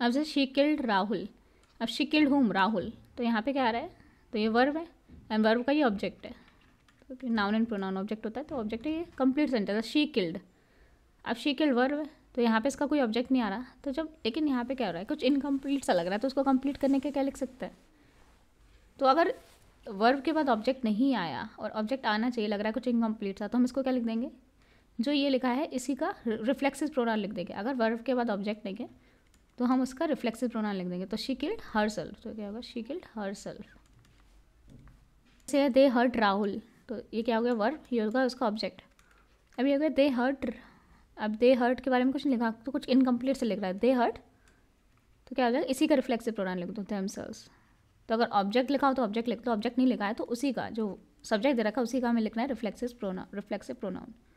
अब जैसे she killed Rahul अब शी किल्ड होम राहुल तो यहाँ पे क्या आ रहा है तो ये वर्व है एंड वर्व का ये ऑब्जेक्ट है तो नाउन एंड प्रोनाउन ऑब्जेक्ट होता है तो ऑब्जेक्ट है ये कम्प्लीट सेंटेंस शी किल्ड अब शी किल्ड वर्व है तो यहाँ पे इसका कोई ऑब्जेक्ट नहीं आ रहा तो जब लेकिन यहाँ पे क्या हो रहा है कुछ इनकम्प्लीट सा लग रहा है तो उसको कम्प्लीट करने के क्या लिख सकते हैं तो अगर वर्ब के बाद ऑब्जेक्ट नहीं आया और ऑब्जेक्ट आना चाहिए लग रहा है कुछ इनकम्प्लीट सा तो हम इसको क्या लिख देंगे जो ये लिखा है इसी का रिफ्लेक्सिस प्रोनाउन लिख देंगे अगर वर्ब के बाद ऑब्जेक्ट नहीं है तो हम उसका रिफ्लेक्सिव प्रोनाउन लिख देंगे तो शी किल्ड हर सेल्फ तो क्या होगा शी किल्ड हर सेल्फ से दे हर्ट राहुल तो ये क्या हो गया वर्ब ये होगा उसका ऑब्जेक्ट अब ये हो गया दे हर्ट अब दे हर्ट के बारे में कुछ लिखा तो कुछ इनकम्प्लीट से लिख रहा है दे हर्ट तो क्या हो जाएगा इसी का रिफ्लेक्सिव प्रोनाउन लिख दो दैम सेल्स तो अगर ऑब्जेक्ट लिखा हो तो ऑब्जेक्ट लिख दो ऑब्जेक्ट नहीं लिखा है तो उसी का जो सब्जेक्ट दे रखा है उसी का हमें लिखना है रिफ्लेक्सिव प्रोनाउन रिफ्लेक्सिव प्रोनाउन